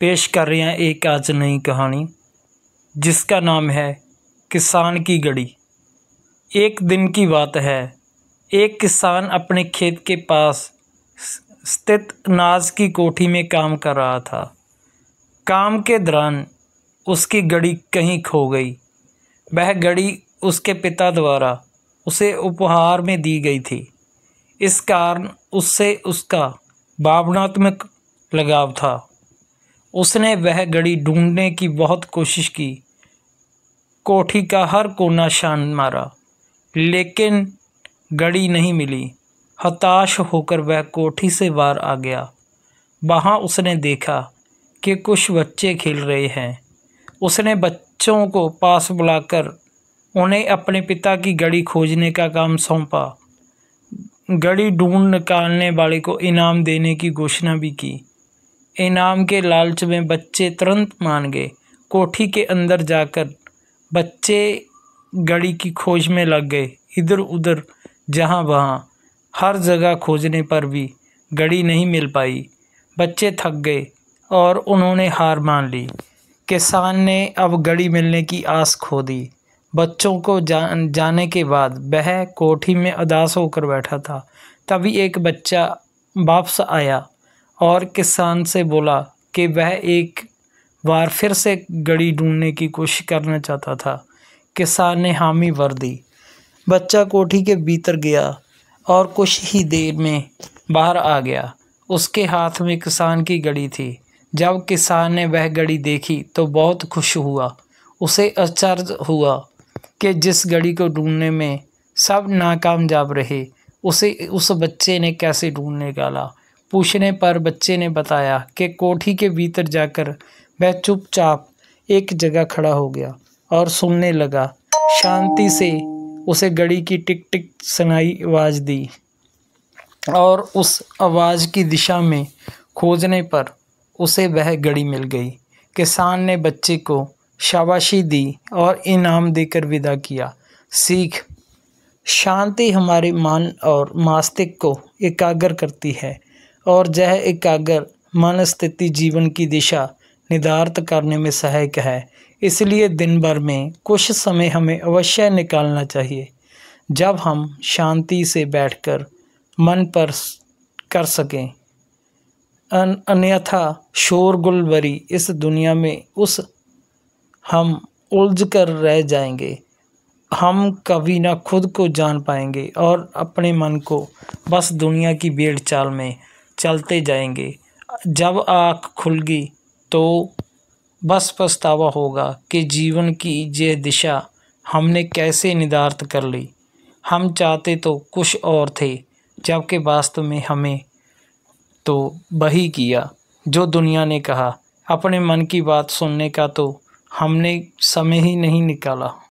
पेश कर रहे हैं एक आज नई कहानी जिसका नाम है किसान की गड़ी एक दिन की बात है एक किसान अपने खेत के पास स्थित नाज की कोठी में काम कर रहा था काम के दौरान उसकी गड़ी कहीं खो गई वह गड़ी उसके पिता द्वारा उसे उपहार में दी गई थी इस कारण उससे उसका भावनात्मक लगाव था उसने वह घड़ी ढूंढने की बहुत कोशिश की कोठी का हर कोना शान मारा लेकिन घड़ी नहीं मिली हताश होकर वह कोठी से बाहर आ गया वहाँ उसने देखा कि कुछ बच्चे खेल रहे हैं उसने बच्चों को पास बुलाकर उन्हें अपने पिता की गड़ी खोजने का काम सौंपा गड़ी ढूंढ निकालने वाले को इनाम देने की घोषणा भी की इनाम के लालच में बच्चे तुरंत मान गए कोठी के अंदर जाकर बच्चे गड़ी की खोज में लग गए इधर उधर जहाँ वहाँ हर जगह खोजने पर भी गड़ी नहीं मिल पाई बच्चे थक गए और उन्होंने हार मान ली किसान ने अब गड़ी मिलने की आस खो दी बच्चों को जा, जाने के बाद वह कोठी में उदास होकर बैठा था तभी एक बच्चा वापस आया और किसान से बोला कि वह एक बार फिर से गड़ी ढूंढने की कोशिश करना चाहता था किसान ने हामी भर दी बच्चा कोठी के भीतर गया और कुछ ही देर में बाहर आ गया उसके हाथ में किसान की गड़ी थी जब किसान ने वह गड़ी देखी तो बहुत खुश हुआ उसे आश्चर्य हुआ कि जिस गड़ी को ढूंढने में सब नाकामयाब रहे उसे उस बच्चे ने कैसे ढूंढने निकाला पूछने पर बच्चे ने बताया कि कोठी के भीतर जाकर वह चुपचाप एक जगह खड़ा हो गया और सुनने लगा शांति से उसे घड़ी की टिक टिक सुनाई आवाज़ दी और उस आवाज़ की दिशा में खोजने पर उसे वह घड़ी मिल गई किसान ने बच्चे को शाबाशी दी और इनाम देकर विदा किया सीख शांति हमारे मन और मास्तिक को एकाग्र करती है और यह एकाग्र मन स्थिति जीवन की दिशा निर्धारित करने में सहायक है इसलिए दिन भर में कुछ समय हमें अवश्य निकालना चाहिए जब हम शांति से बैठकर मन पर कर सकें अन्यथा शोरगुल भरी इस दुनिया में उस हम उलझ कर रह जाएंगे हम कभी ना खुद को जान पाएंगे और अपने मन को बस दुनिया की भेड़ चाल में चलते जाएंगे जब आँख खुलगी तो बस पछतावा होगा कि जीवन की ये दिशा हमने कैसे निर्धारित कर ली हम चाहते तो कुछ और थे जबकि वास्तव में हमें तो वही किया जो दुनिया ने कहा अपने मन की बात सुनने का तो हमने समय ही नहीं निकाला